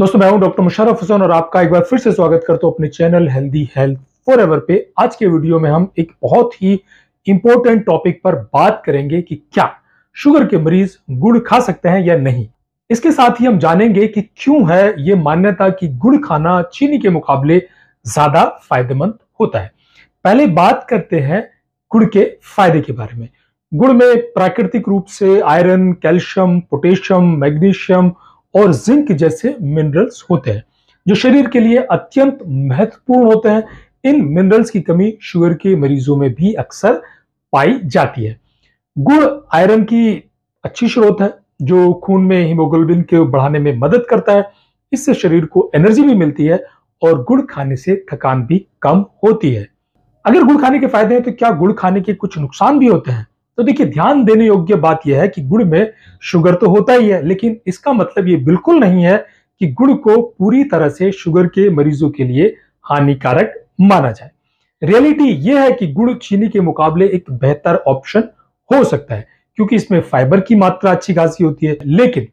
दोस्तों मैं हूं डॉक्टर मुशरफ हुसैन और आपका एक बार फिर से स्वागत करता हूं अपने channel healthy health forever पे आज के वीडियो में हम एक बहुत ही इंपॉर्टेंट टॉपिक पर बात करेंगे कि क्या शुगर के मरीज गुड़ खा सकते हैं या नहीं इसके साथ ही हम जानेंगे कि क्यों है ये मान्यता कि गुड़ खाना चीनी के मुकाबले ज्यादा फायदेमंद होता है पहले बात करते हैं गुड़ के फायदे के बारे में गुड़ में प्राकृतिक रूप से आयरन कैल्शियम पोटेशियम मैग्नीशियम और जिंक जैसे मिनरल्स होते हैं जो शरीर के लिए अत्यंत महत्वपूर्ण होते हैं इन मिनरल्स की कमी शुगर के मरीजों में भी अक्सर पाई जाती है गुड़ आयरन की अच्छी स्रोत है जो खून में हीमोग्लोबिन के बढ़ाने में मदद करता है इससे शरीर को एनर्जी भी मिलती है और गुड़ खाने से थकान भी कम होती है अगर गुड़ खाने के फायदे हैं तो क्या गुड़ खाने के कुछ नुकसान भी होते हैं तो देखिए ध्यान देने योग्य बात यह है कि गुड़ में शुगर तो होता ही है लेकिन इसका मतलब ये बिल्कुल नहीं है कि गुड़ को पूरी तरह से शुगर के मरीजों के लिए हानिकारक माना जाए रियलिटी यह है कि गुड़ चीनी के मुकाबले एक बेहतर ऑप्शन हो सकता है क्योंकि इसमें फाइबर की मात्रा अच्छी खासी होती है लेकिन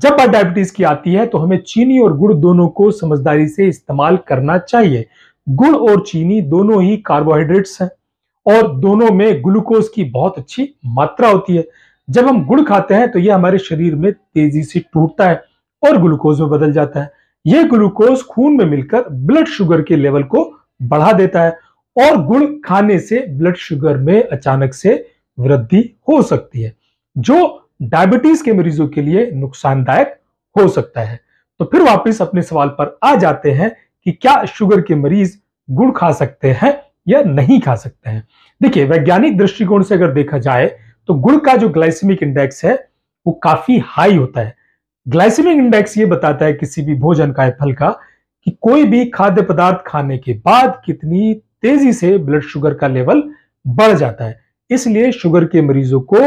जब बात डायबिटीज की आती है तो हमें चीनी और गुड़ दोनों को समझदारी से इस्तेमाल करना चाहिए गुड़ और चीनी दोनों ही कार्बोहाइड्रेट्स हैं और दोनों में ग्लूकोज की बहुत अच्छी मात्रा होती है जब हम गुड़ खाते हैं तो यह हमारे शरीर में तेजी से टूटता है और ग्लूकोज में बदल जाता है यह ग्लूकोज खून में मिलकर ब्लड शुगर के लेवल को बढ़ा देता है और गुड़ खाने से ब्लड शुगर में अचानक से वृद्धि हो सकती है जो डायबिटीज के मरीजों के लिए नुकसानदायक हो सकता है तो फिर वापस अपने सवाल पर आ जाते हैं कि क्या शुगर के मरीज गुड़ खा सकते हैं या नहीं खा सकते हैं देखिए वैज्ञानिक दृष्टिकोण से अगर देखा जाए तो गुड़ का जो ग्लाइसिमिक इंडेक्स है वो काफी हाई होता है ग्लाइसिमिक इंडेक्स ये बताता है किसी भी भोजन का फल का कि कोई भी खाद्य पदार्थ खाने के बाद कितनी तेजी से ब्लड शुगर का लेवल बढ़ जाता है इसलिए शुगर के मरीजों को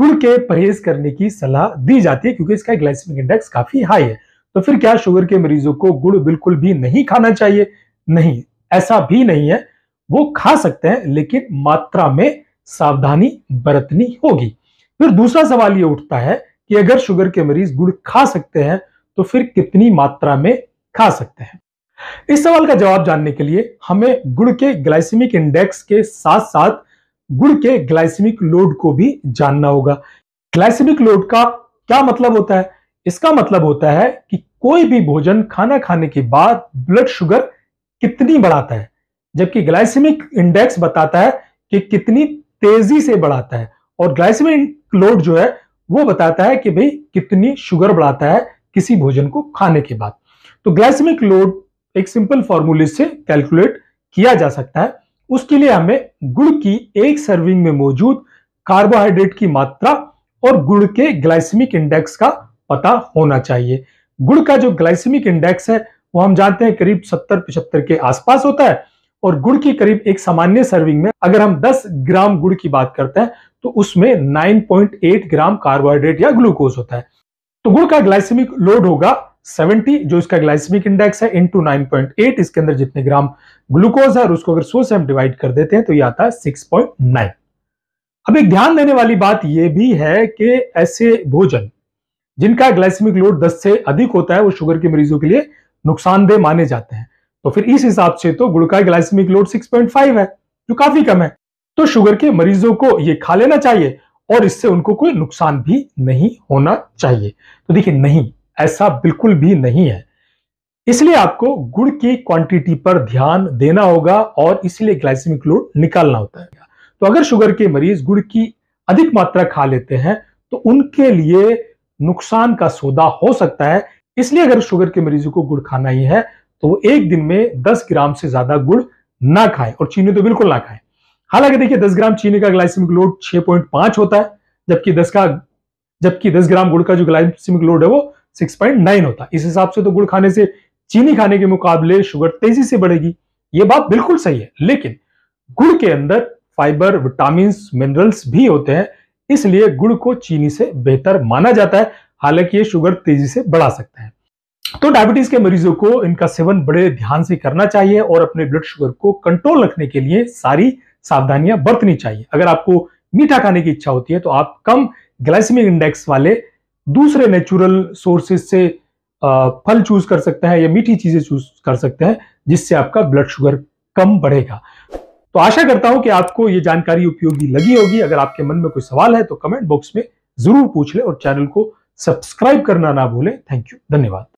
गुड़ के परहेज करने की सलाह दी जाती है क्योंकि इसका ग्लाइसिमिक इंडेक्स काफी हाई है तो फिर क्या शुगर के मरीजों को गुड़ बिल्कुल भी नहीं खाना चाहिए नहीं ऐसा भी नहीं है वो खा सकते हैं लेकिन मात्रा में सावधानी बरतनी होगी फिर दूसरा सवाल ये उठता है कि अगर शुगर के मरीज गुड़ खा सकते हैं तो फिर कितनी मात्रा में खा सकते हैं इस सवाल का जवाब जानने के लिए हमें गुड़ के ग्लाइसेमिक इंडेक्स के साथ साथ गुड़ के ग्लाइसेमिक लोड को भी जानना होगा ग्लाइसेमिक लोड का क्या मतलब होता है इसका मतलब होता है कि कोई भी भोजन खाना खाने के बाद ब्लड शुगर कितनी बढ़ाता है जबकि ग्लाइसेमिक इंडेक्स बताता है कि कितनी तेजी से बढ़ाता है और ग्लाइसेमिक लोड जो है वो बताता है कि भाई कितनी शुगर बढ़ाता है किसी भोजन को खाने के बाद तो ग्लाइसेमिक लोड एक सिंपल फॉर्मूले से कैलकुलेट किया जा सकता है उसके लिए हमें गुड़ की एक सर्विंग में मौजूद कार्बोहाइड्रेट की मात्रा और गुड़ के ग्लाइसेमिक इंडेक्स का पता होना चाहिए गुड़ का जो ग्लाइसेमिक इंडेक्स है वो हम जानते हैं करीब 70 पचहत्तर के आसपास होता है और गुड़ की करीब एक सामान्य सर्विंग में अगर हम 10 ग्राम गुड़ की बात करते हैं तो उसमें 9.8 ग्राम कार्बोहाइड्रेट या ग्लूकोज होता है तो गुड़ का ग्लाइसेमिक लोड होगा 70 जो इसका ग्लाइसेमिक इंडेक्स है इंटू नाइन इसके अंदर जितने ग्राम ग्लूकोज है और उसको अगर सो से हम डिवाइड कर देते हैं तो यह आता है सिक्स अब एक ध्यान देने वाली बात यह भी है कि ऐसे भोजन जिनका ग्लाइसेमिक लोड 10 से अधिक होता है वो शुगर के मरीजों के लिए नुकसानदेह माने जाते हैं तो फिर इस हिसाब से तो गुड़ का ग्लाइसमिक लोड 6.5 है जो काफी कम है तो शुगर के मरीजों को ये खा लेना चाहिए और इससे उनको कोई नुकसान भी नहीं होना चाहिए तो देखिए नहीं ऐसा बिल्कुल भी नहीं है इसलिए आपको गुड़ की क्वांटिटी पर ध्यान देना होगा और इसलिए ग्लाइसेमिक लोड निकालना होता है तो अगर शुगर के मरीज गुड़ की अधिक मात्रा खा लेते हैं तो उनके लिए नुकसान का सौदा हो सकता है इसलिए अगर शुगर के मरीजों को गुड़ खाना ही है तो वो एक दिन में दस ग्राम से ज्यादा गुड़ ना खाए और चीनी तो बिल्कुल ना खाए हालांकि देखिए दस ग्राम चीनी का ग्लाइसिमिक लोड 6.5 होता है जबकि दस का जबकि दस ग्राम गुड़ का जो ग्लाइसिमिक लोड है वो 6.9 होता है इस हिसाब से तो गुड़ खाने से चीनी खाने के मुकाबले शुगर तेजी से बढ़ेगी ये बात बिल्कुल सही है लेकिन गुड़ के अंदर फाइबर विटामिन मिनरल्स भी होते हैं इसलिए गुड़ को चीनी से बेहतर माना जाता है हालांकि ये शुगर तेजी से बढ़ा सकता है तो डायबिटीज के मरीजों को इनका सेवन बड़े ध्यान से करना चाहिए और अपने ब्लड शुगर को कंट्रोल रखने के लिए सारी सावधानियां बरतनी चाहिए अगर आपको मीठा खाने की इच्छा होती है तो आप कम ग्लाइसिमिक इंडेक्स वाले दूसरे नेचुरल सोर्सेस से फल चूज कर सकते हैं या मीठी चीजें चूज कर सकते हैं जिससे आपका ब्लड शुगर कम बढ़ेगा तो आशा करता हूं कि आपको ये जानकारी उपयोगी लगी होगी अगर आपके मन में कोई सवाल है तो कमेंट बॉक्स में जरूर पूछ ले और चैनल को सब्सक्राइब करना ना भूलें थैंक यू धन्यवाद